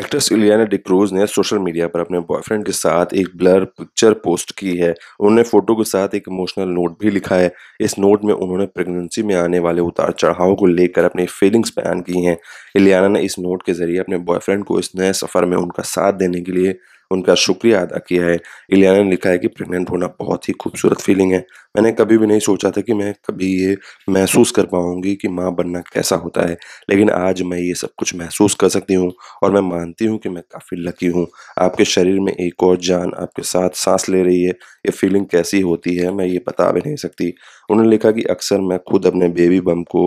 actress Ileana डिक्रोज ने social media पर अपने बॉयफ्रेंड के साथ एक ब्लर पिक्चर पोस्ट की है उन्होंने फोटो के साथ एक इमोशनल नोट भी लिखा है इस नोट में उन्होंने प्रेगनेंसी में आने वाले उतार चढ़ाव को लेकर अपनी फीलिंग्स बयान की हैं इलियाना ने इस नोट के जरिए अपने बॉयफ्रेंड को इस नए सफ़र में उनका साथ देने के लिए उनका शुक्रिया अदा किया है इलियाना ने लिखा है कि प्रेग्नेंट होना बहुत ही खूबसूरत फीलिंग है मैंने कभी भी नहीं सोचा था कि मैं कभी ये महसूस कर पाऊंगी कि माँ बनना कैसा होता है लेकिन आज मैं ये सब कुछ महसूस कर सकती हूँ और मैं मानती हूँ कि मैं काफ़ी लकी हूँ आपके शरीर में एक और जान आपके साथ सांस ले रही है ये फीलिंग कैसी होती है मैं ये बता भी नहीं सकती उन्होंने लिखा कि अक्सर मैं खुद अपने बेबी बम को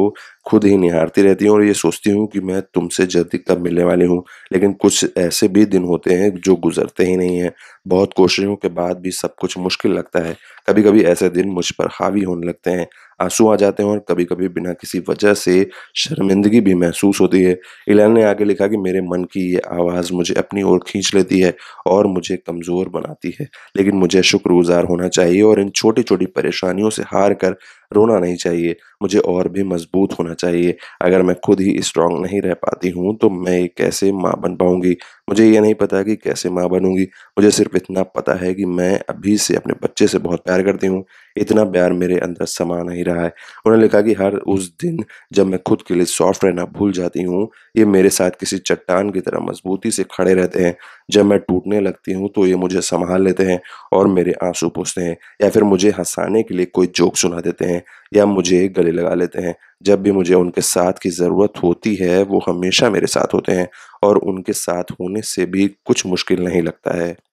खुद ही निहारती रहती हूँ और ये सोचती हूँ कि मैं तुमसे जल्दी कब मिलने वाली हूँ लेकिन कुछ ऐसे भी दिन होते हैं जो गुजरते ही नहीं हैं बहुत कोशिशों के बाद भी सब कुछ मुश्किल लगता है कभी कभी ऐसे दिन मुझ पर हावी होने लगते हैं आंसू आ जाते हैं और कभी कभी बिना किसी वजह से शर्मिंदगी भी महसूस होती है इलान ने आगे लिखा कि मेरे मन की ये आवाज़ मुझे अपनी ओर खींच लेती है और मुझे कमज़ोर बनाती है लेकिन मुझे शुक्रगुजार होना चाहिए और इन छोटी छोटी परेशानियों से हार कर रोना नहीं चाहिए मुझे और भी मजबूत होना चाहिए अगर मैं खुद ही स्ट्रांग नहीं रह पाती हूँ तो मैं कैसे माँ बन पाऊँगी मुझे ये नहीं पता कि कैसे माँ बनूंगी मुझे सिर्फ इतना पता है कि मैं अभी से अपने बच्चे से बहुत प्यार प्यार करती हूँ इतना प्यार मेरे अंदर समा नहीं रहा है उन्होंने लिखा कि हर उस दिन जब मैं खुद के लिए सॉफ्ट रहना भूल जाती हूँ ये मेरे साथ किसी चट्टान की तरह मजबूती से खड़े रहते हैं जब मैं टूटने लगती हूँ तो ये मुझे संभाल लेते हैं और मेरे आंसू पूछते हैं या फिर मुझे हंसाने के लिए कोई जोक सुना देते हैं या मुझे गले लगा लेते हैं जब भी मुझे उनके साथ की ज़रूरत होती है वो हमेशा मेरे साथ होते हैं और उनके साथ होने से भी कुछ मुश्किल नहीं लगता है